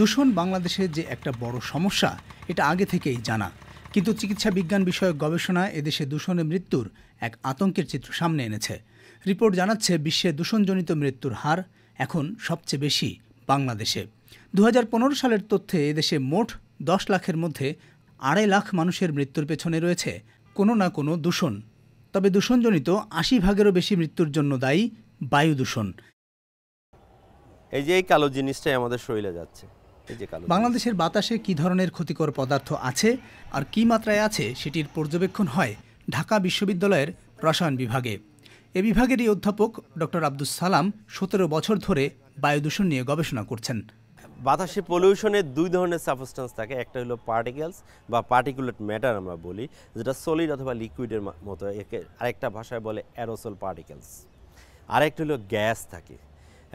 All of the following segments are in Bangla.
দূষণ বাংলাদেশের যে একটা বড় সমস্যা এটা আগে থেকেই জানা কিন্তু চিকিৎসা বিজ্ঞান বিষয়ক গবেষণা এদেশে দূষণে মৃত্যুর এক আতঙ্কের চিত্র সামনে এনেছে রিপোর্ট জানাচ্ছে বিশ্বে দূষণজনিত মৃত্যুর হার এখন সবচেয়ে বেশি বাংলাদেশে দু সালের তথ্যে এদেশে মোট দশ লাখের মধ্যে আড়াই লাখ মানুষের মৃত্যুর পেছনে রয়েছে কোনো না কোনো দূষণ তবে দূষণজনিত আশি ভাগেরও বেশি মৃত্যুর জন্য দায়ী বায়ু দূষণ এই যে এই কালো জিনিসটাই আমাদের শরীরে যাচ্ছে বাংলাদেশের বাতাসে কি ধরনের ক্ষতিকর পদার্থ আছে আর কি মাত্রায় আছে সেটির পর্যবেক্ষণ হয় ঢাকা বিশ্ববিদ্যালয়ের রসায়ন বিভাগে এ বিভাগেরই অধ্যাপক ডক্টর আব্দুস সালাম সতেরো বছর ধরে বায়ু দূষণ নিয়ে গবেষণা করছেন বাতাসে পলিউশনের দুই ধরনের সাবস্টেন্স থাকে একটা হলো পার্টিকেলস বা পার্টিকুলেট ম্যাটার আমরা বলি যেটা সলিড অথবা লিকুইডের মতো আরেকটা ভাষায় বলে অ্যারোসল পার্টিকেলস আরেকটা হলো গ্যাস থাকে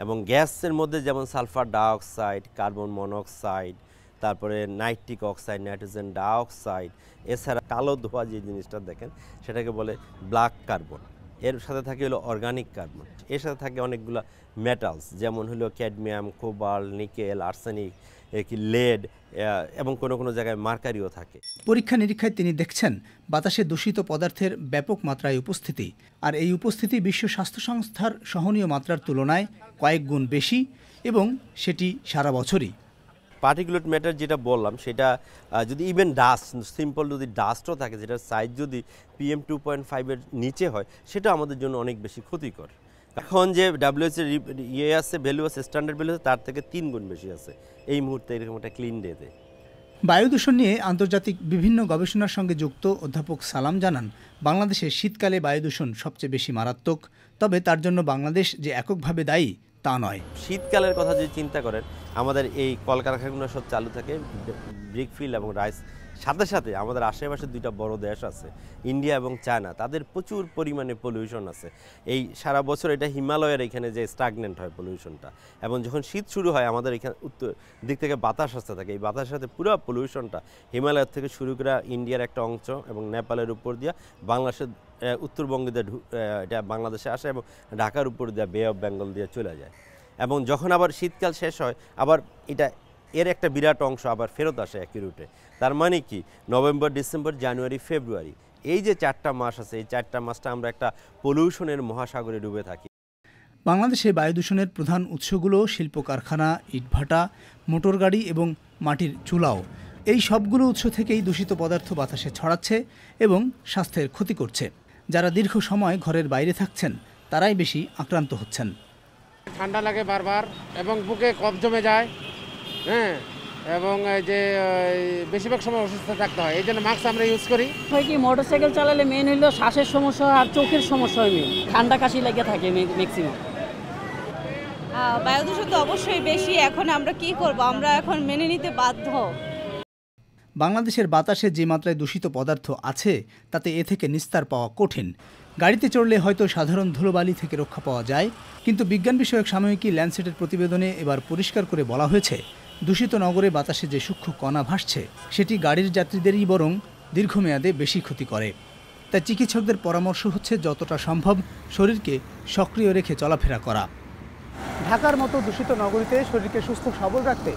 এবং গ্যাসের মধ্যে যেমন সালফার ডাইঅক্সাইড কার্বন মনোক্সাইড তারপরে নাইট্রিক অক্সাইড নাইট্রোজেন ডাইঅক্সাইড এছাড়া কালো ধোয়া যে জিনিসটা দেখেন সেটাকে বলে ব্ল্যাক কার্বন এর সাথে থাকে হলো অর্গানিক কার্বন এর সাথে থাকে অনেকগুলো মেটালস যেমন হলো ক্যাডমিয়াম কোবাল নিকেল আর্সেনিক লেড এবং কোনো কোনো জায়গায় মার্কারিও থাকে পরীক্ষা নিরীক্ষায় তিনি দেখছেন বাতাসে দূষিত পদার্থের ব্যাপক মাত্রায় উপস্থিতি আর এই উপস্থিতি বিশ্ব স্বাস্থ্য সংস্থার সহনীয় মাত্রার তুলনায় কয়েক গুণ বেশি এবং সেটি সারা বছরই পার্টিকুলেট ম্যাটার যেটা বললাম সেটা যদি ইভেন ডাস্ট সিম্পল যদি ডাস্টও থাকে যেটার সাইজ যদি পিএম টু পয়েন্ট ফাইভের নিচে হয় সেটা আমাদের জন্য অনেক বেশি ক্ষতিকর এখন যে ডাব্লিউএচের ইয়ে আছে ভ্যালু আছে স্ট্যান্ডার্ড ভ্যালু আছে তার থেকে তিন গুণ বেশি আছে এই মুহূর্তে এরকম একটা ক্লিন ডেতে বায়ু দূষণ নিয়ে আন্তর্জাতিক বিভিন্ন গবেষণার সঙ্গে যুক্ত অধ্যাপক সালাম জানান বাংলাদেশে শীতকালে বায়ু দূষণ সবচেয়ে বেশি মারাত্মক তবে তার জন্য বাংলাদেশ যে এককভাবে দায়ী তা নয় শীতকালের কথা যদি চিন্তা করেন আমাদের এই কলকারখানাগুলো সব চালু থাকে ব্রিকফিল্ড এবং রাইস সাথে সাথে আমাদের আশেপাশে দুইটা বড় দেশ আছে ইন্ডিয়া এবং চায়না তাদের প্রচুর পরিমাণে পলিউশন আছে এই সারা বছর এটা হিমালয়ের এখানে যে স্টাগনেন্ট হয় পলিউশনটা এবং যখন শীত শুরু হয় আমাদের এখানে উত্তর দিক থেকে বাতাস আসতে থাকে এই বাতাসের সাথে পুরো পলিউশনটা হিমালয়ের থেকে শুরু করে ইন্ডিয়ার একটা অংশ এবং নেপালের উপর দিয়ে বাংলাদেশের উত্তরবঙ্গে এটা বাংলাদেশে আসে এবং ঢাকার উপর দিয়ে বে অফ বেঙ্গল দিয়ে চলে যায় এবং যখন আবার শীতকাল শেষ হয় আবার এটা এর একটা বিরাট অংশ আবার ফেরত আসে একই রুটে তার মানে কি নভেম্বর ডিসেম্বর জানুয়ারি ফেব্রুয়ারি এই যে চারটা মাস আছে এই চারটা মাসটা আমরা একটা পলিউশনের মহাসাগরে ডুবে থাকি বাংলাদেশে বায়ু দূষণের প্রধান উৎসগুলো শিল্প কারখানা ইটভাটা মোটর গাড়ি এবং মাটির চুলাও এই সবগুলো উৎস থেকেই দূষিত পদার্থ বাতাসে ছড়াচ্ছে এবং স্বাস্থ্যের ক্ষতি করছে যারা দীর্ঘ সময় ঘরের বাইরে থাকছেন তারাই বেশি আক্রান্ত হচ্ছেন ঠান্ডা লাগে বারবার এবং বুকে কফ জমে যায় হ্যাঁ এবং যে বেশিরভাগ সময় অসুস্থ থাকতে হয় এই জন্য মাস্ক আমরা ইউজ করি হয় কি মোটর সাইকেল চালালে মেন হইলো শ্বাসের সমস্যা আর চোখের সমস্যা হয় মেন ঠান্ডা কাশি লেগে থাকে ম্যাক্সিমাম বায়ু দূষণ তো অবশ্যই বেশি এখন আমরা কি করব আমরা এখন মেনে নিতে বাধ্য বাংলাদেশের বাতাসে যে মাত্রায় দূষিত পদার্থ আছে তাতে এ থেকে নিস্তার পাওয়া কঠিন গাড়িতে চড়লে হয়তো সাধারণ ধুলোবালি থেকে রক্ষা পাওয়া যায় কিন্তু বিজ্ঞান বিষয়ক সাময়িকী ল্যান্ডসেটের প্রতিবেদনে এবার পরিষ্কার করে বলা হয়েছে দূষিত নগরে বাতাসে যে সূক্ষ্ম কণা ভাসছে সেটি গাড়ির যাত্রীদেরই বরং দীর্ঘমেয়াদে বেশি ক্ষতি করে তাই চিকিৎসকদের পরামর্শ হচ্ছে যতটা সম্ভব শরীরকে সক্রিয় রেখে চলাফেরা করা ঢাকার মতো দূষিত নগরীতে শরীরকে সুস্থ সবল রাখতে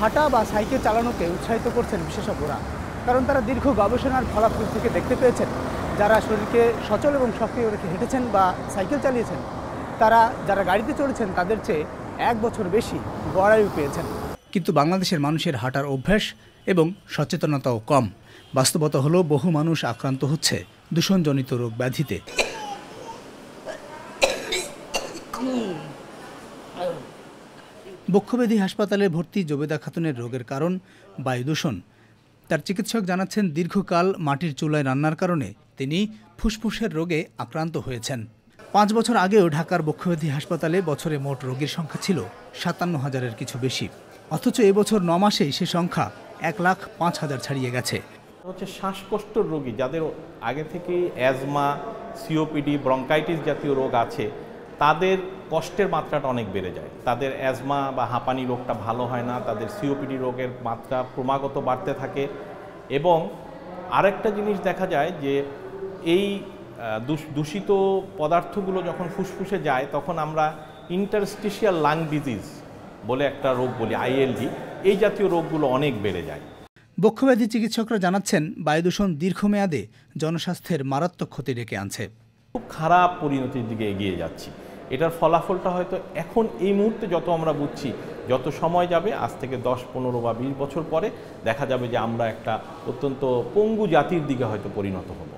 হাঁটা বা সাইকেল চালানোকে উৎসাহিত করছেন বিশেষজ্ঞরা কারণ তারা দীর্ঘ গবেষণার ফলাফল থেকে দেখতে পেয়েছেন যারা শরীরকে সচল এবং সক্রিয় রেখে হেঁটেছেন বা সাইকেল চালিয়েছেন তারা যারা গাড়িতে চড়েছেন তাদের চেয়ে এক বছর বেশি গড়ায়ু পেয়েছেন কিন্তু বাংলাদেশের মানুষের হাঁটার অভ্যাস এবং সচেতনতাও কম বাস্তবতা হলো বহু মানুষ আক্রান্ত হচ্ছে দূষণজনিত রোগ ব্যাধিতে বক্ষব্যাধি হাসপাতালে ভর্তি জবেদা খাতুনের রোগের কারণ বায়ু দূষণ তার চিকিৎসক জানাচ্ছেন দীর্ঘকাল মাটির চুলায় রান্নার কারণে তিনি ফুসফুসের রোগে আক্রান্ত হয়েছেন পাঁচ বছর আগেও ঢাকার বক্ষব্যাধি হাসপাতালে বছরে মোট রোগীর সংখ্যা ছিল সাতান্ন হাজারের কিছু বেশি অথচ এবছর ন মাসেই সে সংখ্যা এক লাখ পাঁচ হাজার ছাড়িয়ে গেছে হচ্ছে শ্বাসকষ্ট রোগী যাদের আগে থেকেই অ্যাজমা সিওপিডি ব্রঙ্কাইটিস জাতীয় রোগ আছে তাদের কষ্টের মাত্রাটা অনেক বেড়ে যায় তাদের অ্যাজমা বা হাঁপানি রোগটা ভালো হয় না তাদের সিওপিডি রোগের মাত্রা ক্রমাগত বাড়তে থাকে এবং আরেকটা জিনিস দেখা যায় যে এই দূষিত পদার্থগুলো যখন ফুসফুসে যায় তখন আমরা ইন্টারস্টিশিয়াল লাং ডিজিজ বলে একটা রোগ বলি আইএলডি এই জাতীয় রোগগুলো অনেক বেড়ে যায় বক্ষব্যাধি চিকিৎসকরা জানাচ্ছেন বায়ুদূষণ দীর্ঘমেয়াদে জনস্বাস্থ্যের মারাত্মক ক্ষতি ডেকে আনছে খুব খারাপ পরিণতির দিকে এগিয়ে যাচ্ছি এটার ফলাফলটা হয়তো এখন এই মুহূর্তে যত আমরা বুঝছি যত সময় যাবে আজ থেকে দশ পনেরো বা বিশ বছর পরে দেখা যাবে যে আমরা একটা অত্যন্ত পঙ্গু জাতির দিকে হয়তো পরিণত হব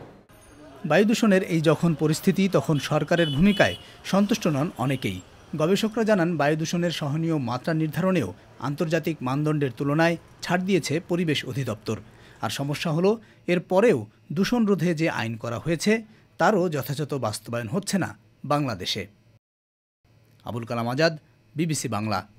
বায়ুদূষণের এই যখন পরিস্থিতি তখন সরকারের ভূমিকায় সন্তুষ্ট নন অনেকেই গবেষকরা জানান বায়ু দূষণের সহনীয় মাত্রা নির্ধারণেও আন্তর্জাতিক মানদণ্ডের তুলনায় ছাড় দিয়েছে পরিবেশ অধিদপ্তর আর সমস্যা হলো এর পরেও দূষণ রোধে যে আইন করা হয়েছে তারও যথাযথ বাস্তবায়ন হচ্ছে না বাংলাদেশে আবুল কালাম আজাদ বিবিসি বাংলা